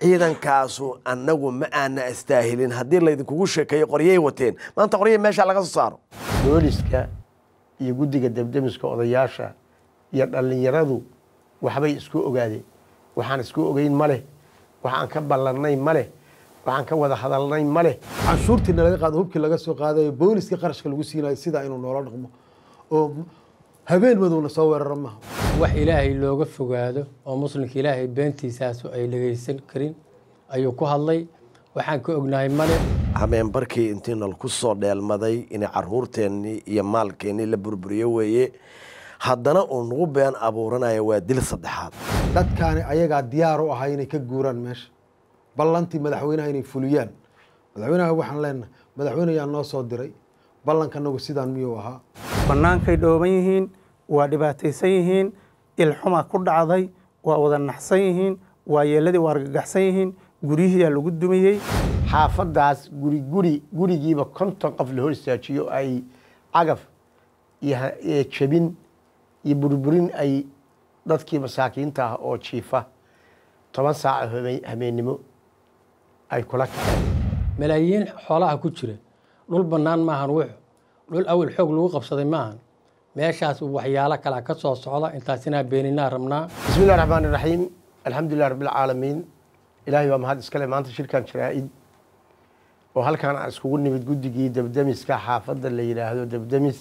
ciidankaasu annagu ma aana astaahilin haddii laydinkugu sheekeeyo qoryay wateen maanta qoryahi meeshaa laga soo saaro booliska iyo guddiga debdemiska odayaasha iyo dhallinyaradu waxbay isku ogaadeen waxaan isku ogeyn ma leh waxaan ka ballannay ma leh waxaan ka wada hadalnay ma leh canshuurtiina laga qaado hubkii laga soo qaadayo booliska qarashka lagu siinayo sidaa inuu noola dhaqmo oo habeen madowna soo weeraro maaha wax ilaahay looga fogaado oo muslimka ilaahay beentiisaasu ay dhegaysan karin ayuu ku hadlay waxaan ka ognahay male hameenbarkii intiinal ku soo dheelmaday inay caruurteennii iyo maalkeennii la burburiyo weeye haddana uu nagu been abuuranaya waa dil saddexaad dadkaani ayagaa diyaar u ahaa inay ka guuraan meesha ballantii madaxweynaha inay fuliyaan madaxweynaha waxaan leenahay madaxweyne ayaa noo soo diray ballanka nagu sidaan miyuu ahaa bannaankay dhooban yihiin waa dhibaataysan yihiin ilxumaa ku dhacday waa wada naxsan yihiin waa yeeladii waa argagaxsan yihiin guryihiyaa lagu dumiyey xaafaddaas guri guri gurigiiba konton qof la hor istaajiyo ay cagaf iyo jabin iyo burburin ay dadkii masaakiinta ah oo jiifa toban saaca habeennimo ay kula kaceen malaayiin xoolaha ku jira dhul bannaan maahan wuxu dhul awel xoog lagu qabsaday maahan meeshaas uu waxyaalo kalaa ka soo socda intaasina beeninaa rabnaa bismillahi raxmaan iraxiim alxamdulilah rabbilcaalamiin ilaahay waa mahad iskale maanta shirkan jaraa-id oo halkan aan iskugu nimid guddigii debdemiska xaafadda la yidhaahdo debdemis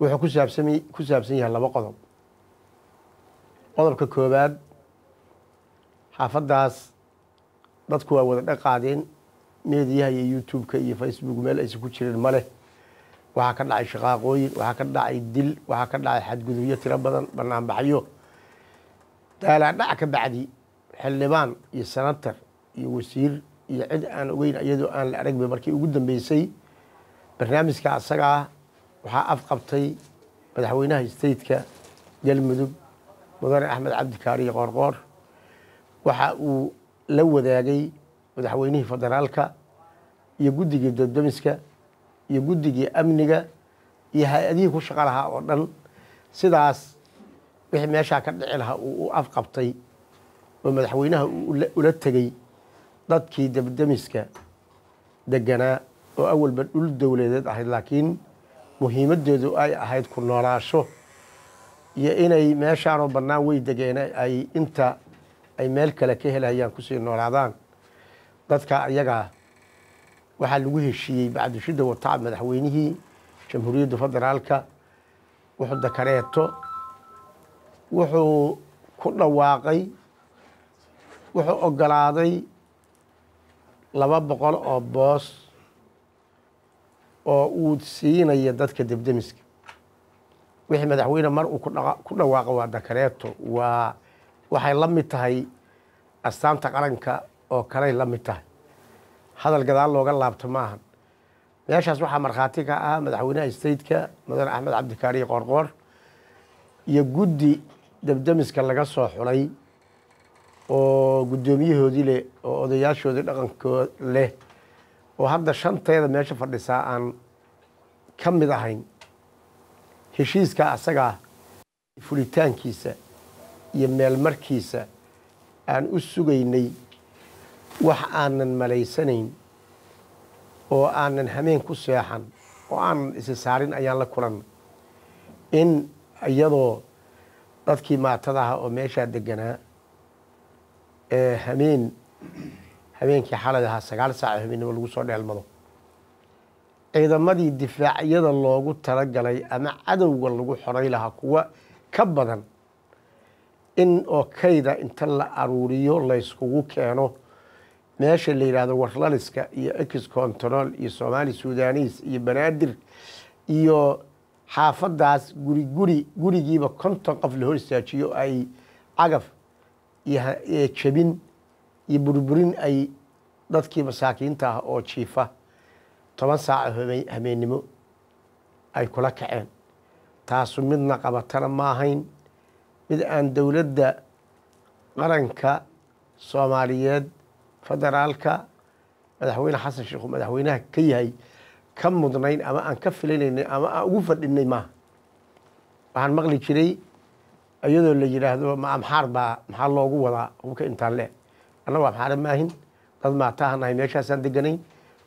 wuxuu ku saabsam ku saabsan yahay laba qodob qodobka koowaad xaafaddaas dadku waa wada dhaqaadeen meediyaha iyo youtube-ka iyo facebook meel aysan ku jirin ma leh waxaa ka dhacay shaqaaqooyin waxaa ka dhacay dil waxaa ka dhacay xadgudubyo tiro badan banaanbaxyo daalaadhac ka bacdi xildhibaan iyo senatar iyo wasiir iyo cid aan ogeyn iyadoo aan la aragba markii ugu dambeysay barnaamijka asagaa ah waxaa afqabtay madaxweynaha stateka galmudug mudane axmed cabdikaariyo qoorqoor waxa uu la wadaagay madaxweynihii federaalka iyo guddigii doddomiska iyo guddigii amniga iyo hay-adihii ku shaqo lahaa oo dhan sidaas wixii meeshaa ka dhici lahaa uu u afqabtay oo madaxweynaha uu ula tegey dadkii debdemiska deganaa oo awalba dhul dowladeed ahayd laakiin muhiimadeedu ay ahayd ku noolaasho iyo inay meeshaanoo bannaan wey degeen ay inta ay meel kale ka helayaan kusii noolaadaan dadka ayagaa waxaa lagu heshiiyey bacdishida wataab madaxweynihii jamhuuriyadda federaalka wuxuu dakareeto wuxuu ku dhawaaqay wuxuu ogolaaday laba boqol oo boos oo uu siinaya dadka debdemiska wixii madaxweyne mar uu ku dhawaaqo waa dakareeto waa waxay la mid tahay astaanta qaranka oo kaley la mid tahay hadal gadaal looga laabto maahan meeshaas waxaa markhaati ka ah madaxweynaha stateka mudane axmed cabdikaariyo qoorqoor iyo guddi debdemiska laga soo xulay oo guddoomiyahoodii leh oo odayaashoodii dhaqankood leh oo hadda shanteeda meesha fadhisaa aan ka mid ahayn heshiiska asagaa fulitaankiisa iyo meelmarkiisa aan u sugaynay wax aanan malaysanayn oo aanan hameen ku seexan oo aanan isi saarin ayaan la kulan in iyadoo dadkii maatada aha oo meeshaa deganaa ee hameen habeenkii xalay ahaa sagaal saac habeennimo lagu soo dheelmado ciidamadii difaacyada loogu talagalay ama cadowga lagu xoray lahaa kuwa ka badan in oo kayda inta la aruuriyo layskugu keeno meesha la yidhaahdo warlaliska iyo ex control iyo soomaali sudanis iyo banaadir iyo xaafadaas guri guri gurigiiba konton qof la hor istaajiyo ay cagaf iyo jabin iyo burburin ay dadkii masaakiinta ah oo jiifa toban saaca habeennimo ay kula kaceen taasu midna qabatana ma ahayn mid aan dowladda qaranka soomaaliyeed federaalka madaxweyne xasan sheekhu madaxweynaha ka yahay ka mudnayn ama aan ka filanaynay ama aan ugu fadhinay maaha waxaan maqli jiray iyadoo la yidhaahdo ma baa maxaa loogu wadaa hubka intaan le annagu amxaare maahin dad maatahan ahay meeshaasaan deganayn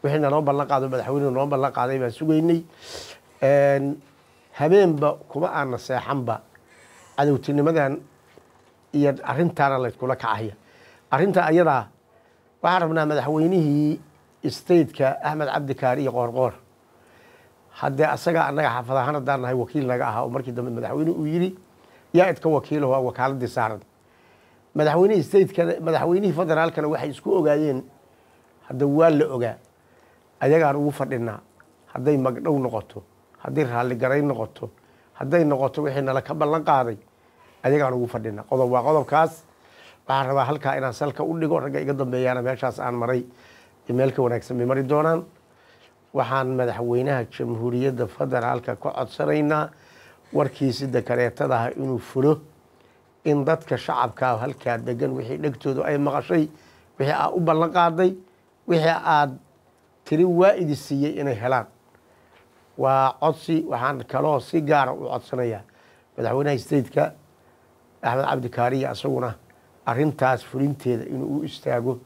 wixiina noo ballan qaado madaxweynuhu noo ballan qaaday baan sugaynay habeenba kuma aana seexanba cadowtinimadan iyo arrintaana layskula kacaya arrinta ayadaa waxaan rabnaa madaxweynihii stateka axmed cabdi iyo qoorqoor haddee asaga annaga xaafadahaan haddaan nahay wakiil naga ahaa oo markii dambe madaxweyne uu yidhi yaa idka wakiilaho waa wakaaladii saaran madaxweynihii stateka madaxweynihii federaalkana waxay isku ogaayeen hadda waa la ogaa ayagaan ugu fadhinaa hadday magdhow noqoto hadday raalligarayn noqoto hadday noqoto wixii nala ka ballan qaaday ayagaan ugu fadhina qodob waa qodobkaas waxaan rabaa halkaa inaan salka u dhigo ragga iga dambeeyaana meeshaas aan maray meel ka wanaagsan bay mari doonaan waxaan madaxweynaha jamhuuriyadda federaalka ka codsanaynaa warkiisida kareetadaha ah inuu fulo in dadka shacabkaa ah halkaa degan wixii dhegtoodu ay maqashay wixii aad u ballan qaaday wixii aad tiri waaidi siiyey inay helaan waa codsi waxaan kaloo si gaara ah u codsanayaa madaxweynaha stateka axmed cabdikaariya isaguna arintaas fulinteeda inuu u istaago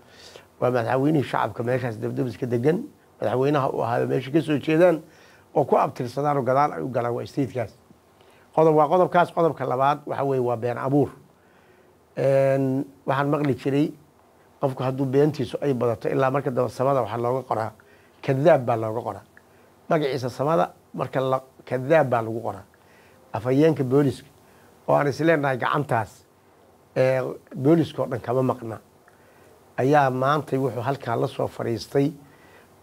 waa madaxweynihii shacabka meeshaas dabdabiska degan madaxweynaha u ahaay meesha ka soo jeedaan oo ku abtirsadaanoo gadaal ay u galaan waa staidkaas qodob waa qodobkaas qodobka labaad waxa weye waa been abuur waxaan maqli jiray qofku hadduu beentiisu ay badato ilaa marka daba samada waxaa looga qoraa kadaab baa looga qoraa magaciisa samada marka kadaab baa lagu qoraa afhayeenka booliska oo aan isleenahay gacantaas booliska oo dhan kama maqna ayaa maantay wuxuu halkaa la soo fadhiistay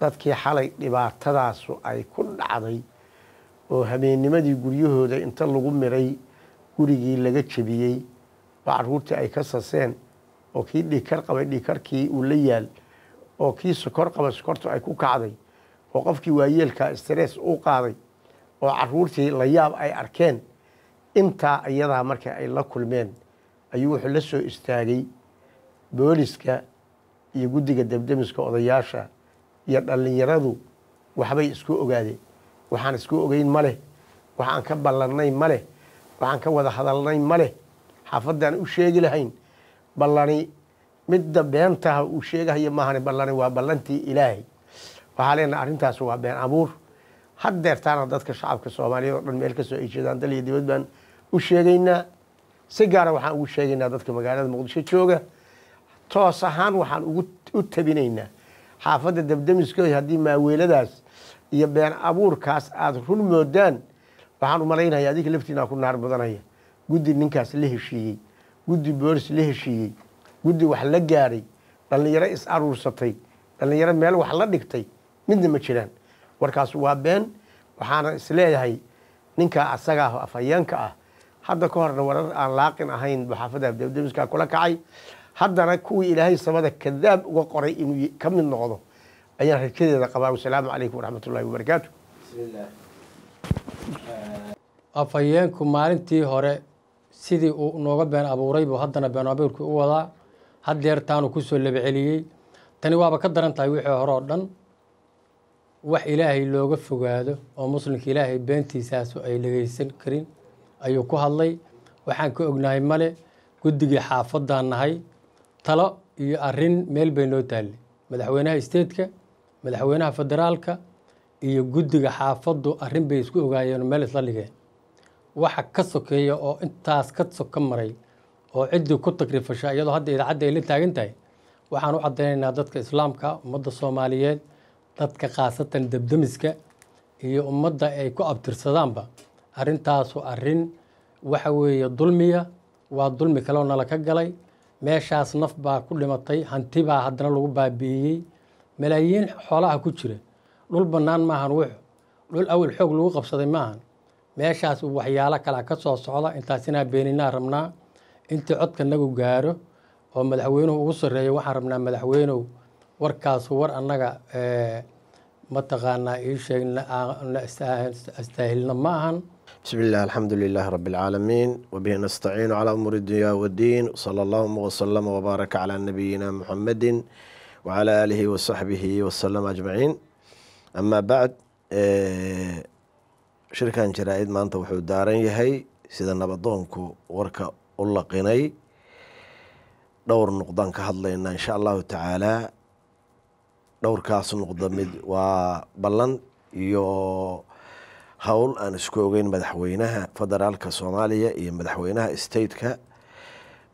dadkii xalay dhibaatadaasu ay ku dhacday oo habeennimadii guryahooda inta lagu miray gurigii laga jebiyey oo carruurtii ay ka saseen oo kii dhiikar qabay dhiikarkii uu la yaal oo kii sokor qabay sokortu ay ku kacday oo qofkii waayeelkaa stress u qaaday oo carruurtii la yaab ay arkeen intaa iyadaa marka ay la kulmeen ayuu wuxuu la soo istaagay booliska iyo guddiga debdemiska odayaasha iyo dhallinyaradu waxbay isku ogaadeen waxaan isku ogeyn ma leh waxaan ka ballannay ma leh waxaan ka wada hadalnay ma leh xaafaddaan u sheegi lahayn ballani midda beentaha uu sheegahayo maahani ballani waa ballantii ilaahay waxaa leenaha arrintaas waa been abuur had dadka shacabka soomaaliyeed oo dhan meel kastoo ay jeedaan dal iyo dibad baan u sheegaynaa si gaara ah waxaan ugu sheegaynaa dadka magaalada muqdisho jooga toos ahaan waxaan u tabinaynaa xaafadda dabdamiskoy haddii maaweeladaas iyo been abuurkaas aada run moodaan waxaan u malaynaya adinka laftiinaa ku naar badanaya guddi ninkaas la heshiiyey guddi boolis la heshiiyey guddi wax la gaaray dhallinyaro is aruursatay dhallinyaro meel wax la dhigtay midna ma jiraan warkaas waa been waxaana isleeyahay ninkaa asagaah afhayeenka ah hadda ka horna warar aan laaqin ahayn baxaafada abdabdamiskaa kula kacay haddana kuwii ilaahay samada kadaab uga qoray inuu ka mid noqdo ayaan rikadeeda qabaa wasalaamu calaykum waraxmatullahi wabarakaatu afhayeenku maalintii hore sidii uu nooga been abuuray buu haddana been abuurkii u wadaa haddeer taanu ku soo laba tani waaba ka daran tahay wixii hore oo dhan wax ilaahay looga fogaado oo muslimka ilaahay beentiisaasu ay dhegaysan karin ayuu ku hadlay waxaan ka ognahay male guddigii xaafaddaan nahay talo iyo arin meel bay noo taallay madaxweynaha isteedka madaxweynaha federaalka iyo guddiga xaafaddu arrin bay isku ogaayeen meel isla dhigeen waxa ka sokeeya oo intaas ka soka maray oo ciddii ku takrifasha iyadoo hadda idaacadda ay la taagan tahay waxaan u caddaynaynaa dadka islaamka ummadda soomaaliyeed dadka khaasatan debdemiska iyo ummadda ay ku abtirsadaanba arrintaasu arrin waxa weeye dulmiya waa dulmi kaleoo nala ka galay meeshaas naf baa ku dhimatay hanti baa haddana lagu baabi'iyey malaayiin xoolaha ku jira dhul bannaan maahan wuxu dhul awel xoog lagu qabsaday maahan meeshaas waxyaalo kalaa ka soo socda intaas inaa beeninaa rabnaa intii codka nagu gaaro oo madaxweynuhu ugu sarreeyo waxaan rabnaa madaxweynow warkaas war annaga mataqaanaa ii sheegna astaahilna ma ahan بسم الله الحمد لله رب العالمين وبه نستعين على أمور الدنيا والدين صلى الله وسلم وبارك على نبينا محمد وعلى آله وصحبه وسلم أجمعين أما بعد shirkan jaraa-id maanta wuxuu daaran yahay sida nabadoonku warka u laqinay dhowr nuqdaan ka hadlaynaa insha allahu tacaalaa dhowrkaas nuqda mid waa ballan iyo howl aan isku ogeyn madaxweynaha federaalka soomaaliya iyo madaxweynaha stateka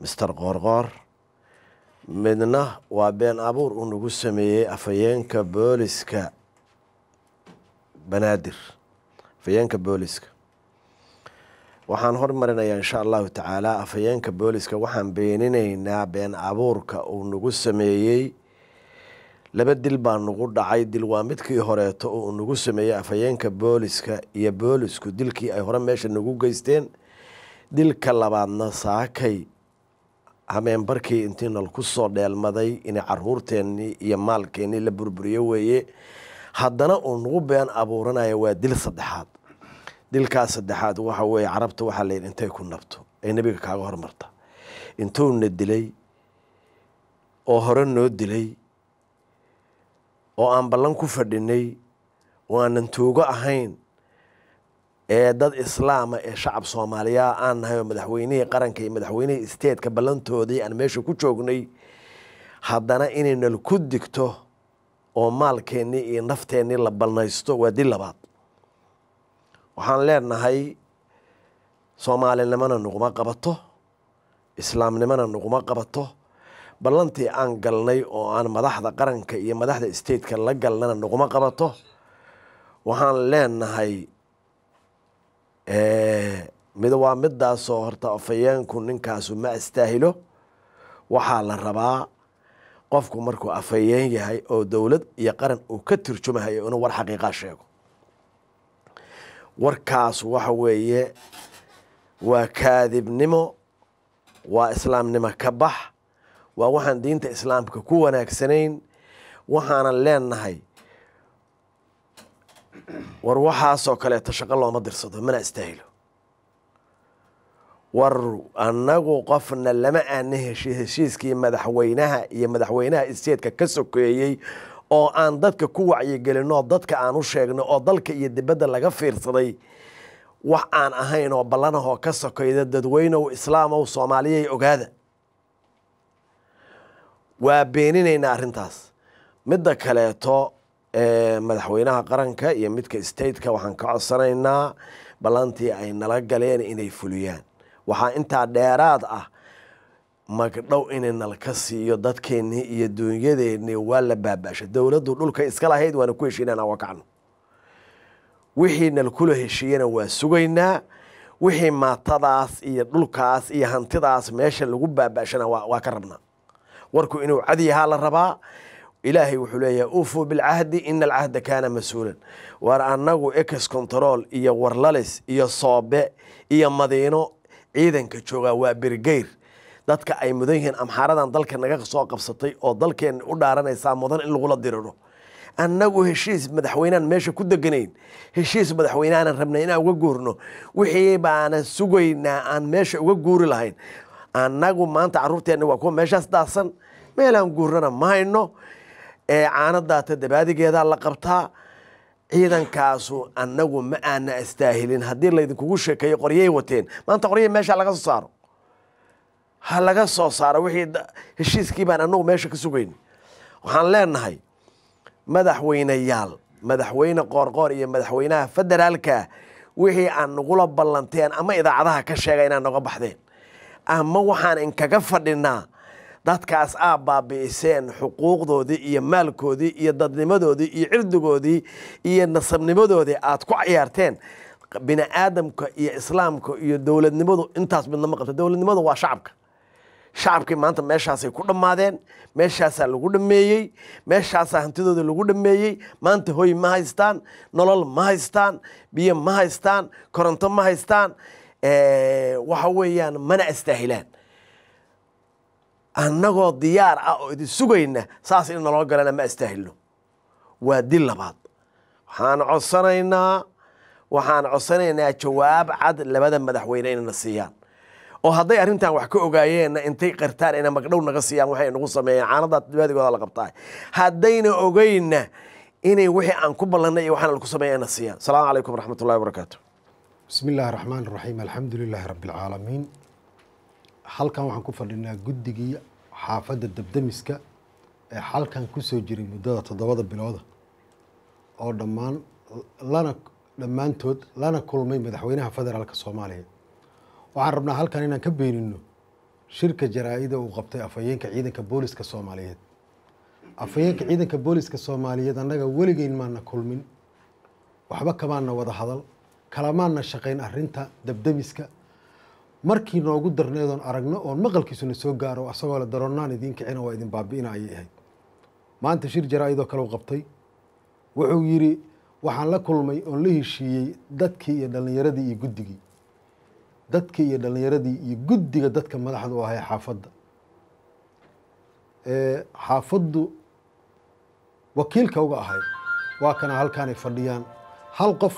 mister qoorqoor midna waa been abuur uu nagu sameeyey afhayeenka booliska banaadir afhayeenka booliska waxaan hormarinayaa insha allahu tacaala afhayeenka booliska waxaan beeninaynaa been abuurka uu nagu sameeyey laba dil baa nagu dhacay dil waa midkii horeeta oo nagu sameeyey afhayeenka booliska iyo boolisku dilkii ay hore meesha nagu geysteen dilka labaadna saakay hameenbarkii intii nalku soo dheelmaday inay caruurteennii iyo maalkeennii la burburiyo weeye haddana uu nagu been abuuranaya waa dil saddexaad dilkaa saddexaad waxa weeye carabta waxaa layidhi intay ku nabto ee nebiga kaaga hormarta intuuna dilay oo hore noo dilay oo aan ballan ku fadhinay oo aanan toogo ahayn ee dad islaama ah ee shacab soomaaliya aan nahay oo madaxweynihii qaranka iyo madaxweynihii isteedka ballantoodii aan meesha ku joognay haddana inay nal ku digto oo maalkeennii iyo nafteennii la balnaysto waa dil labaad waxaan leenahay soomaalinimana nuguma qabato islaamnimana nuguma qabato ballantii aan galnay oo aan madaxda qaranka iyo madaxda stateka la galnana naguma qabato waxaan leenahay eh, mid waa midaasoo horta afayeenku ninkaasu ma astaahilo waxaa la rabaa qofku markuu afayeen yahay oo dowlad iyo qaran uu ka turjumahayo inuu war xaqiiqaa sheego warkaas waxa weeye waa kaadibnimo waa islaamnimo ka bax waa waxaan diinta islaamka ku wanaagsanayn waxaanan leenahay war waxaasoo kaleeto shaqo looma dirsado mana istaahilo war annagu qofna lama aana heshi heshiiskii madaxweynaha iyo madaxweynaha isteedka ka sokeeyey oo aan dadka ku wacyigelinoo dadka aan u sheegno oo dalka iyo dibadda laga fiirsaday wax aan ahayn oo ballanahoo ka sokeeyda dadweynew islaamow soomaaliyay ogaada waa beeninaynaa arintaas midda kaleeto madaxweynaha qaranka iyo midka stateka waxaan ka codsanaynaa ballantii ay nala galeen inay fuliyaan waxaa intaa dheeraad ah magdhow inay nalka siiyo dadkeennii iyo duunyadeennii waa la baabaasha dowladdu dhulka iska lahayd waana ku heshiinana wakacno wixii nalkula heshiiyana waa sugaynaa wixii maatadaas iyo dhulkaas iyo hantidaas meesha lagu baabaashana waa ka rabnaa warku inuu cad yahaa la rabaa ilaahay wuxuu leeyahay uufuu bilcahdi ina alcahda kaana mas-uulan war annagu eces control iyo warlalis iyo soobe iyo madiino ciidanka joogaa waa bergeyr dadka ay mudan yihiin amxaaradan dalka naga soo qabsatay oo dalkeenna u dhaaranaysaa mudan in lagula diriro annagu heshiis madaxweynaan meesha ku deganayn heshiis madaxweynaanan rabnay inaan uga guurno wixii baanan sugaynaa aan meesha uga guuri lahayn annagu maanta carruurteenna waa kuwa meeshaas daadsan meelaan guurnana ma hayno ee caanadaata dabaadigeedaa la qabtaa ciidankaasu annagu ma aana astaahilin haddii laydinkugu sheekeeyo qoryay wateen maanta qoryahi meesha laga soo saaro ha laga soo saaro wixii heshiiskii baan annagu meesha ka sugayn waxaan leenahay madaxweyneyaal madaxweyne qoorqoor iyo madaxweynaha federaalka wixii aan nagula ballanteen ama idaacadaha ka sheega inaan noga baxdeen ama waxaan inkaga fadhinaa dadkaas aa baabi'iseen xuquuqdoodii iyo maalkoodii iyo dadnimadoodii iyo cirdigoodii iyo nasabnimadoodii aad ku cayaarteen bini aadamka iyo islaamka iyo dowladnimadu intaas midnama qabta dowladnimadu waa shacabka shacabkii maanta meeshaasay ku dhammaadeen meeshaasaa lagu dhammeeyey meeshaasaa hantidooda lagu dhammeeyey maanta hoy ma haystaan nolol ma haystaan biyo ma haystaan koronto ma haystaan waxa weeyaan mana istaahilaan annagoo diyaar ah oo idin sugayna saas in naloo galana ma istaahilno waa dil labaad waxaan codsanaynaa waxaan codsanaynaa jawaab cad labada madaxweyne inay siiyaan oo hadday arrintan wax ka ogaayeenna intay qartaan ina magdhow naga siiyaan waxay nagu sameeyeen caanadaa dibaadigooda la qabtaa haddayna ogeynna inay wixii aan ku ballannay iyo waxaan laku sameeya siiyaan asalaamu calaykum waraxmatullahi wabarakaatu bismi illaahi raxmaan raxiim alxamdu lilaahi rabbi alcaalamiin halkan waxaan ku fadhinaa guddigii xaafadda debdemiska ee xalkan ku soo jiray muddada toddobada bilooda oo dhammaan lana dhammaantood lana kulmay madaxweynaha federaalka soomaaliya waxaan rabnaa halkan inaan ka beenino shirka jaraa-ida uu qabtay afhayeenka ciidanka booliska soomaaliyeed afhayeenka ciidanka booliska soomaaliyeed annaga weligeyn maana kulmin waxba kamaana wada hadal kalamaanna shaqayn arinta dabdabiska markii noogu darneedoon aragno oon maqalkiisuna soo gaaro asagoo la daroonnaan idiin kicina waa idin baabi'ina ayay ahayd maanta shir jaraaidoo kale u qabtay wuxuu yidhi waxaan la kulmay oon la heshiiyey dadkii iyo dhallinyaradii iyo guddigii dadkii iyo dhallinyaradii iyo guddiga dadka madaxda u ahee xaafadda xaafaddu wakiilka uga ahay waa kana halkaanay fadhiyaan hal qof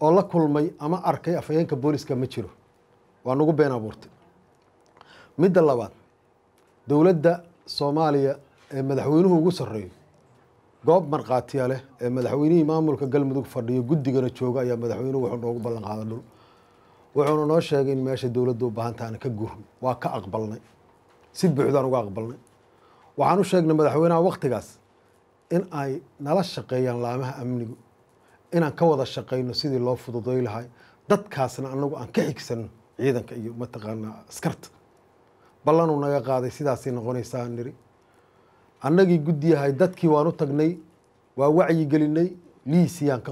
oo la kulmay ama arkay afhayeenka booliska ma jiro waa nagu been abuurtay midda labaad dowladda soomaaliya ee madaxweynuhu ugu sarreeyo goob markhaatiya leh ee madaxweynihii maamulka galmudug fadhiyo guddigana jooga ayaa madaxweynuhu wuxuu noogu ballan qaada dhul wuxuuna noo sheegay in meesha dowladdu u baahantaha ka gurno waa ka aqbalnay si buuxdaan uga aqbalnay waxaan u sheegnay madaxweynaha wakhtigaas in ay nala shaqeeyaan laamaha amnigu inaan ka wada shaqayno sidii loo fududay lahay dadkaasna anagu aan ka xigsano ciidanka iyo mataqaanaa askarta ballanuu naga qaaday sidaasay noqonaysaa niri annagii guddiyahay dadkii waan u tagnay waa wacyigelinay liisiyaan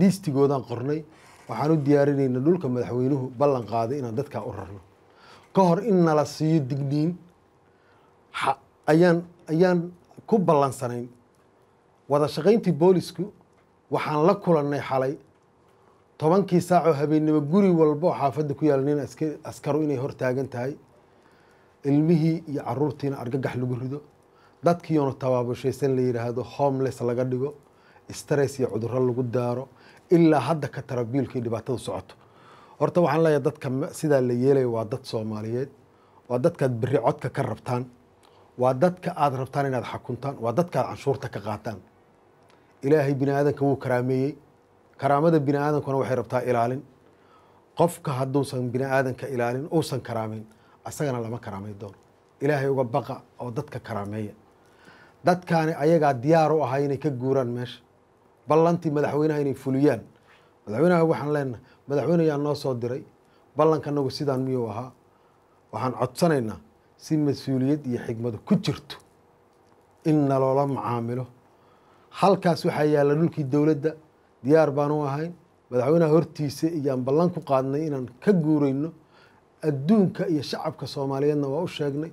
liistigoodaan qornay waxaan u diyaarinaynaa dhulka madaxweynuhu ballan qaaday inaan dadkaa u rarno ka hor in nala siiyo digniin ayaan ayaan ku ballansanayn wada shaqayntii boolisku waxaan la kulannay xalay tobankii saacoo habeennimo guri walba oo xaafadda ku yaala nin askaru inay hortaagan tahay ilmihii iyo caruurtiina argagax lagu rido dadkiiyoona tabaabushaysan la yidhaahdo homeless laga dhigo stress iyo cuduro lagu daaro ilaa hadda ka tarabiilkii dhibaatadu socoto horta waxaan leeyahay dadka sidaa la yeelaya waa dad soomaaliyeed waa dadkaad berri codka ka rabtaan waa dadka aada rabtaan inaad xakuntaan waa dadkaad canshuurta ka qaataan ilaahay bini aadanka wuu karaameeyey karaamada bini aadankuna waxay rabtaa ilaalin qofka hadduusan bini aadanka ilaalin uusan karaameyn asagana lama karaamay doono ilaahay uga baqa oo dadka karaameeya dadkaani ayagaa diyaar u ahaa inay ka guuraan meesha ballantii madaxweynaha inay fuliyaan madaxweynaha waxaan leenahay madaxweyne yaa noo soo diray ballankanagu sidaan miyuu ahaa waxaan codsanaynaa si mas-uuliyad iyo xigmadu ku jirto in naloola macaamilo halkaas waxaa yaala dhulkii dowladda diyaar baan u ahay madaxweynaha hortiisa iyaan ballan ku qaadnay inaan ka guurayno adduunka iyo shacabka soomaaliyeedna waa u sheegnay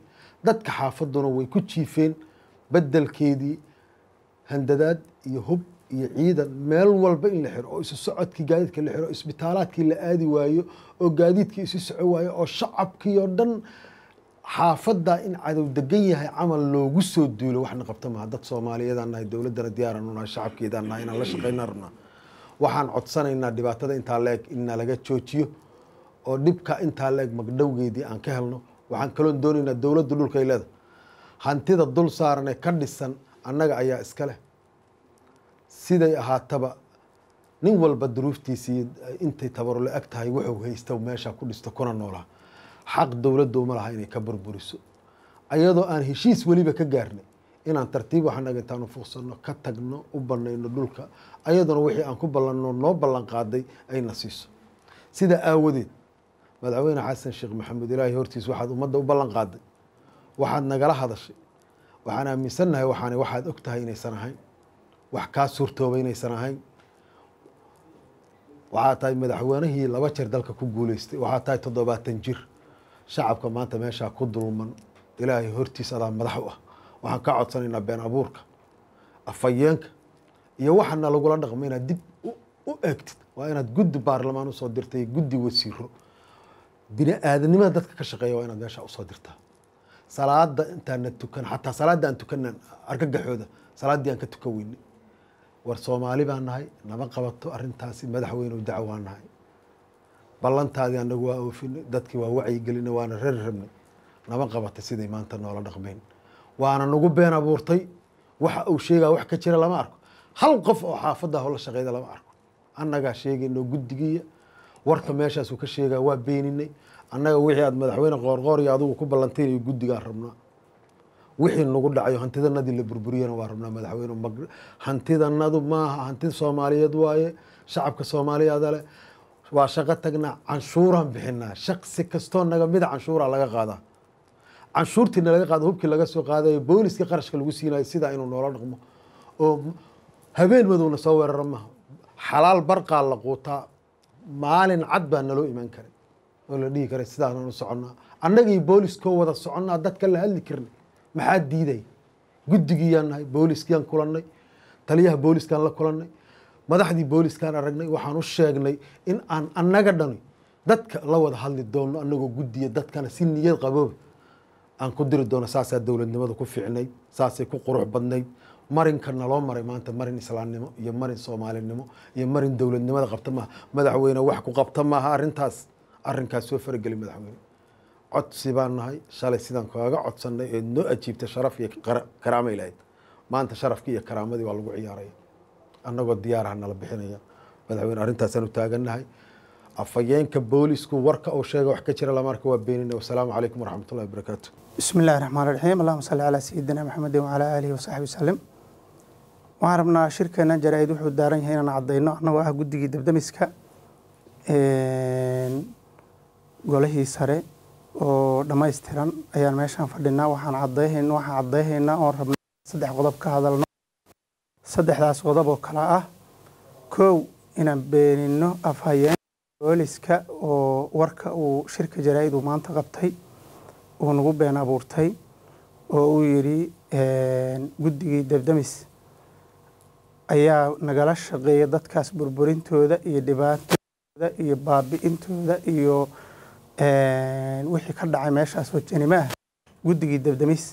dadka xaafaduna way ku jiifeen beddelkeedii handadaad iyo hub iyo ciidan meel walba in la xiro oo isu socodkii gaadiidka la xiro isbitaalaadkii la aadi waayo oo gaadiidkii isu soco waayo oo shacabkii oo dhan xaafadda in cadow degan yahay camal loogu soo duulo waxna qabta maha dad soomaaliyaedaan nahay dowladdana diyaaran u nahay shacabkeedaan inaan la shaqaynaan rabnaa waxaan codsanaynaa dhibaatada intaa la-eg in nalaga joojiyo oo dhibka intaa la magdhowgeedii aan ka helno waxaan kaloon doonaynaa dowladda dhulkay leeda hantida dul saaran ee ka dhisan annaga ayaa iska leh siday ahaataba nin walba duruuftiisii intay tabarule eg tahay wuxuu haysta meesha ku dhisto kuna noolaa xaq dowladda uma laha inay ka burburiso ayadoo aan heshiis weliba ka gaarnay inaan tartiib waxanaga intaan ufuuqsanno ka tagno u banayno dhulka ayaduna wixii aan ku ballanno noo ballan qaaday ayna siiso sida aawadeed madaxweyne xasan sheekh maxamed ilaahi hortiis waxaad ummadda u ballan qaaday waxaad nagala hadashay waxaan aaminsannahay waxaana waxaad og tahay inaysan ahayn wax kaa suurtooba inaysan ahayn waxaa tahay madaxweynihii laba jeer dalka ku guuleystay waxaa tahay toddobaatan jir shacabka maanta meeshaa ku dulman ilaahay hortiis adaa madax u ah waxaan ka codsanaynaa been abuurka afayeenka iyo waxana lagula dhaqmo inaad dib u eegtid waa inaad guddi baarlamaan usoo dirtay guddi wasiiro bini aadanimada dadka ka shaqeeya waa inaad meesha usoo dirtaa salaada intaana tukan xataa salaada aan tukanaan argagaxooda salaaddii aan ka tukan weynay war soomaali baan nahay nama qabato arintaasi madaxweyne u nahay ballantaadii anagu waa oofina dadkii waa wacyigelina waana reer rabnay nama qabatay siday maanta noola dhaqmayn waana nagu been abuurtay waxa uu sheegaa wax ka jira lama arko hal qof oo xaafadda howla shaqeyda lama arko annagaa sheegaynoo guddigiiya warka meeshaasuu ka sheegaa waa beeninay annaga wixii aad madaxweyne qoorqooriya adugu ku ballantaynayo guddigaa rabnaa wixii nagu dhacayo hantidanadii la burburiyana waa rabnaa madaxweyne hantidanadu maaha hantida soomaaliyeed waaye shacabka soomaaliyaada leh waa shaqo tagnaa canshuuraan bixinaa shaqsi kastoo naga mida canshuura laga qaadaa canshuurtiina laga qaada hubkii laga soo qaaday booliska qarashka lagu siinayo sidaa inuu noola dhaqmo oo habeen madowna soo weerara maha xalaal barqaa la quutaa maalin cad baa naloo imaan karay oo la dhihi karay sidaananu soconnaa annagii booliskoo wada soconnaa dadka la hadli karnay maxaa diiday guddigiiyaan nahay booliskiyaan kulannay taliyaha booliskaan la kulannay madaxdii booliiskaan aragnay waxaan u sheegnay in aan annaga dhani dadka la wada hadli doonno annagoo guddiya dadkana si niyad qabooba aan ku diri doono saasaa dowladnimada ku ficnayd saasay ku qurux badnayd marinka naloo maray maanta marin islaamnimo iyo marin soomaalinimo iyo marin dowladnimada qabta maaha madaxweyne wax ku qabta maaha arintaas arrinkaas soo farageli madaxweyne codsi baan nahay shalay sidaan kaaga codsannay eed noo ajiibtay sharaf iyo karaamay lahayd maanta sharafkii iyo karaamadii waa lagu ciyaaraya annagoo diyaaraha nala bixinaya madaxweyne arrintaasaan u taagannahay afhayeenka boolisku warka uu sheega wax ka jira lama arka waa beenina wasalaamu calaykum waraxmatullahi wabarakaatu bismi illahi raxmaan raxiim allahuma salli calaa sayidina maxamedin wacalaa aalihi wasaxbi wasalim waxaan rabnaa shirkeena jaraa'id wuxuu daaran yahay inaan caddayno annagoo ah guddigii debdemiska golihii sare oo dhammaystiran ayaan meeshaan fadhinaa waxaan cadayhayn waxaan cadayhaynaa oon rabnaa saddex qodob ka hadalno saddexdaas qodob oo kale ah kow inaan beenino afhayeen booliska oo warka uu shirka jaraa-idu maanta qabtay uu nagu been abuurtay oo uu yidhi guddigii debdemis ayaa nagala shaqeeya dadkaas burburintooda iyo dhibaatooda iyo baabi'intooda iyo wixii ka dhacay meeshaas oo janima guddigii debdemis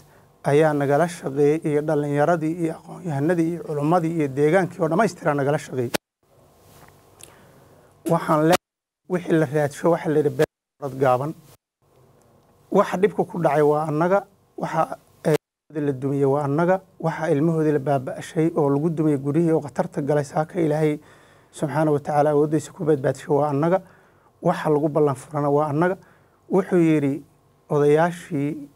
ayaa nagala shaqeeyey iyo dhallinyaradii iyo aqoonyahanadii iyo culummadii iyo deegaankii oo dhammaystira nagala shaqeeyey waxaan le wixii la raadsho waxaa la yidhi beerad gaaban waxa dhibka ku dhacay waa annaga waxa la dumiyey waa annaga waxa ilmahoodii la baaba'shay oo lagu dumiyey guryihii oo khatarta galay saaka ilaahay subxaana watacaala tacaala awooddiisa ku badbaadshay waa annaga waxa lagu ballan furana waa annaga wuxuu yidhi odayaashii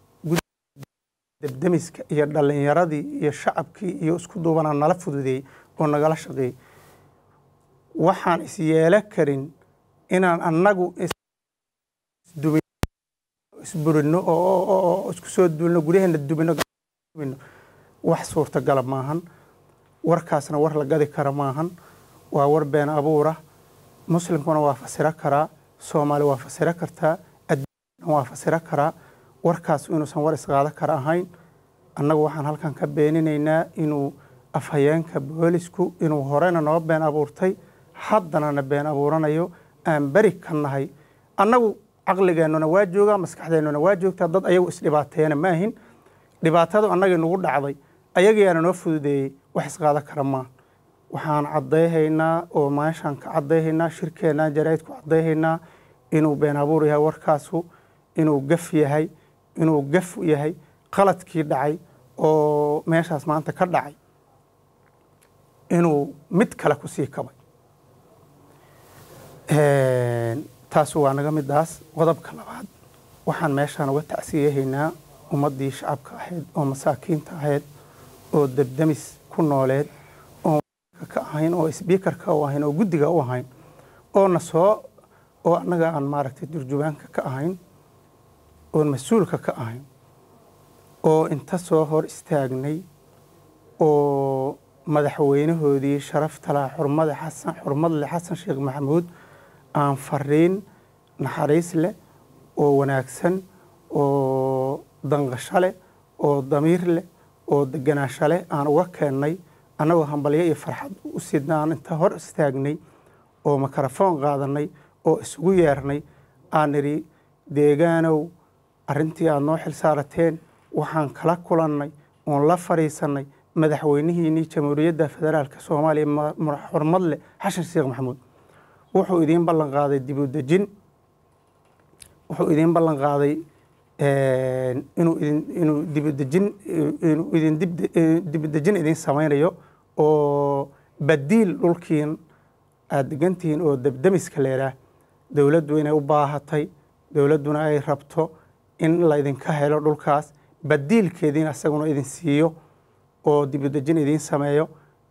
debdemiska iyo dhallinyaradii iyo shacabkii iyo isku duubanaa nala fududeeyey oo nagala shaqeeyey waxaan is yeelo karin inaan annagu isburino oo isku soo duulno guryaheena dubino wax suurtagala maahan warkaasna war la gadi kara maahan waa war been abuura muslimkuna waa fasiro karaa soomaali waa fasiro kartaa adduunyana waa fasiro karaa warkaas inuusan war isqaado kara ahayn annagu waxaan halkan ka beeninaynaa inuu afhayeenka boolisku inuu horena noo been abuurtay haddanana been abuuranayo aan beri ka nahay annagu caqligeennuna waa joogaa maskaxdeennuna waa joogtaa dad ayagu isdhibaateena ma ahin dhibaatadu annagii nagu dhacday ayagayaana noo fududeeyey wax isqaado kara maa waxaan caddayhaynaa oo meeshaan ka caddayhaynaa shirkeennaan jaraa'id caddayhaynaa inuu been abuur yahay warkaasu inuu gaf yahay inuu gaf u yahay qaladkii dhacay oo meeshaas maanta ka dhacay inuu mid kale kusii kabay taasu waa naga midaas qodobka labaad waxaan meeshaan uga tacsiyahaynaa ummaddii shacabka ahayd oo masaakiinta ahayd oo debdemis ku nooleed oo ka ahayn oo sbiikarka u ahayn oo guddiga u ahayn oo na soo oo annaga aan maaragtay durjubaanka ka ahayn oon mas-uulka ka ahayn oo inta soo hor istaagnay oo madaxweynahoodii sharaftalaa xurmada xasan xurmad leh xasan sheekh maxamuud aan fariin naxariis leh oo wanaagsan oo danqasho leh oo damiir leh oo deganaansho leh aan uga keennay annagoo hambalyo iyo farxad u sidna aan inta hor istaagnay oo makarofoon qaadanay oo isugu yeernay aan nidhi deegaanow arrintii aad noo xilsaarateen waxaan kala kulannay oon la fadhiisanay madaxweynihiinii jamhuuriyadda federaalka soomaaliya hormad leh xashan sheekh maxamuud wuxuu idiin ballan qaaday dib u dejin wuxuu idiin ballan qaaday inuu idin inuu dibu dejin inuu dibu dejin idiin samaynayo oo badiil dhulkiin aada ah, degantihiin oo debdemiska leeraah dowladdu inay u baahatay dowladduna ay rabto in laydinka helo dhulkaas badiilkeediin isaguna idin siiyo oo dibudejin idiin sameeyo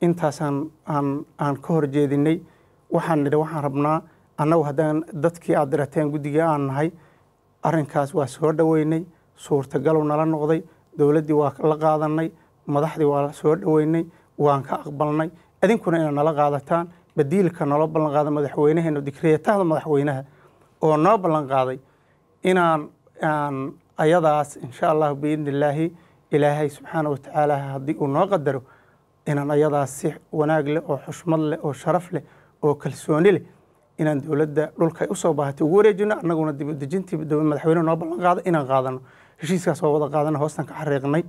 intaasaan aan ka horjeedinay waxaan nidhi waxaan rabnaa annagu haddaan dadkii aad dirateen guddiga aan nahay arrinkaas waa soo dhoweynay suurtagalow nala noqday dowladdii waa la qaadanay madaxdii waa soo dhoweynay waan ka aqbalnay idinkuna inaad nala qaadataan badiilka naloo ballan qaada madaxweynaheenu dikriyataada madaxweynaha oo noo ballan qaaday inaan ayadaas insha allahu biidni illaahi ilaahay subxaana watacaala tacaala haddii uu noo qadaro inaan ayadaas si wanaag leh oo xushmad leh oo sharaf leh oo kalsooni leh inaan dowladda dhulkay usoo baahatay ugu wareejino annaguna dibudejintii madaxweynehu noo ballan qaado inaan qaadano heshiiskaas oo wada qaadana hoostan ka xariiqnay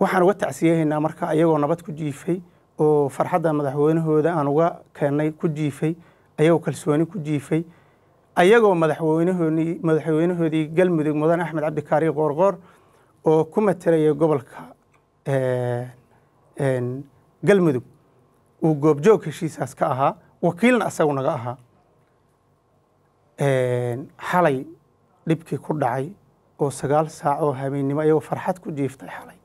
waxaan uga tacsiyahaynaa marka ayagoo nabad ku jiifay oo farxadda madaxweynahooda aan uga keennay ku jiifay ayagoo kalsooni ku jiifay ayagoo madaxweynahoodii madaxweynahoodii galmudug mudan axmed cabdikaari qoorqoor oo ku matalaya gobolka eh, galmudug uu goobjoog heshiisaas ka ahaa wakiilna asagu naga ahaa xalay dhibkii ku dhacay oo sagaal saac oo habeennimo iyagoo farxad ku jiiftay xalay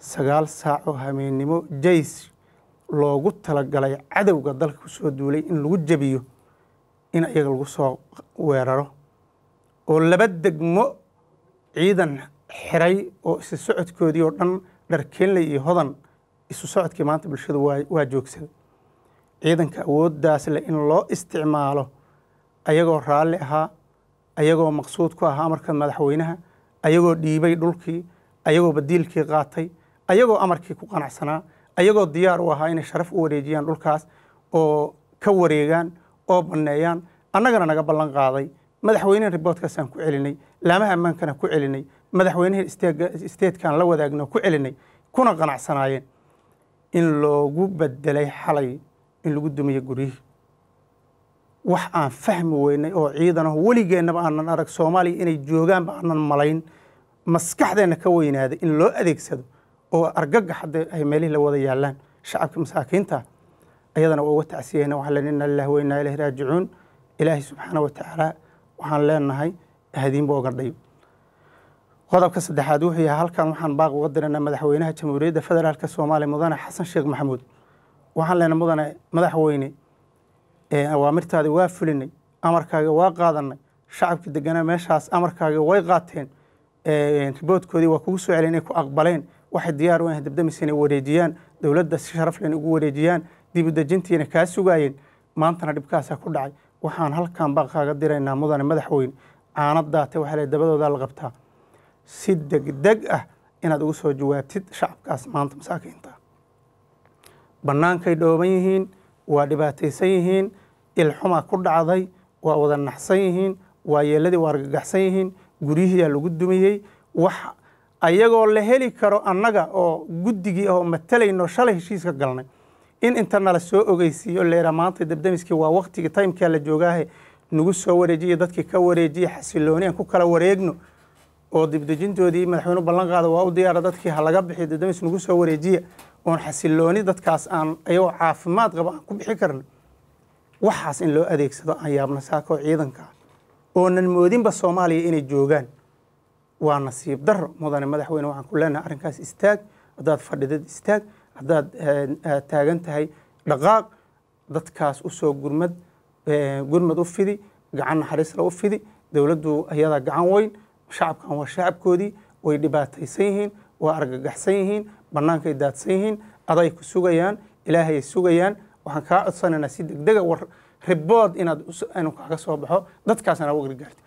sagaal saac oo habeennimo jays loogu talagalay cadowga dalka ku soo duulay in lagu jebiyo in iyaga lagu soo weeraro oo laba degmo ciidan xiray oo isla socodkoodii oo dhan dharkeenley iyo hodan isu socodkii maanta bulshadu waa joogsaday ciidanka awooddaas leh in loo isticmaalo ayagoo raalli ahaa ayagoo maqsuud ku ahaa amarka madaxweynaha ayagoo dhiibay dhulkii ayagoo badiilkii qaatay ayagoo amarkii ku qanacsanaa ayagoo diyaar u ahaa inay sharaf u wareejiyaan dhulkaas oo ka wareegaan oo banneeyaan annagana naga ballan qaaday madaxweynehan riboodkaasaan ku celinay laamaha ammaankana ku celinay madaxweynahan isteedkan la wadaagno ku celinay kuna qanacsanaayeen in loogu bedelay xalay in lagu dumiyo guryihii wax aan fahmi weynay oo ciidan weligeennaba aanan arag soomaaliya inay joogaanba aanan malayn maskaxdeenna ka weynaaday in loo adeegsado oo argagax hadda ay meelihii la wada yaallaan shacabka masaakiinta ayadana uga tacsiyayna waxaan leenahay inna lillahi wa raajicuun ilaahay subxaana wa tacaala waxaan leenahay hadiinba oga dhayo qodobka saddexaad wuxuu yahay halkan waxaan baaq uga diraynaa madaxweynaha jamhuuriyadda federaalka soomaaliya mudane xasan sheekh maxamuud waxaan leenahay mudane madaxweyne awaamirtaada waa fulinay amarkaaga waa qaadanay shacabka deganaa meeshaas amarkaaga way qaateen riboodkoodii waa kugu soo celin inay ku aqbaleen waxay diyaar u ahayn dabdamiis inay wareejiyaan dowladda si sharaf leh inay ugu wareejiyaan dibudejintiina kaa sugaayeen maantana dhibkaasaa ku dhacay waxaan halkan baa kaaga diraynaa mudane madaxweyne caana daate waxaa le dabadoodaa la qabtaa si degdeg ah inaad ugu soo jawaabtid shacabkaas maanta masaakiinta bannaankay dhooban yihiin waa dhibaataysan yihiin ilxumaa ku dhacday waa wada naxsan yihiin waa yeeladii waa argagaxsan yihiin guryihiyaa lagu dumiyey wax ayagoo la heli karo annaga oo guddigii ah oo matalayno shalay heshiiska galnay in intana la soo ogeysiiyo leera maanta dabdamiskii waa waktigii timeka la joogaahe nagu soo wareejiya dadkii ka wareejiya xasilooni aan ku kala wareegno oo dibdejintoodii madaxweyne ballanqaada waa u diyaara dadkii ha bixiyo dabdamis nagu soo wareejiya oon xasilooni dadkaas aan ayagoo caafimaad qaba aan ku bixi karno waxaas in loo adeegsado aan yaabna saaka oo oonan moodinba soomaaliya inay joogaan waa nasiib daro mudane madaxweyne waxaan ku leenahay arrinkaas istaag haddaad fadhidad istaag haddaad eh, taagan tahay dhaqaaq dadkaas usoo gurmad eh, gurmad u fidi gacan naxariisla u fidi dowladdu ayadaa gacan weyn shacabkan waa shacabkoodii way dhibaataysan yihiin waa argagaxsan yihiin bannaankay daadsan yihiin aday ku sugayaan ilaahay sugayaan waxaan kaa codsanaynaa si degdega ah, war ribood inaad anu kaaga soo baxo dadkaasna u gargaarto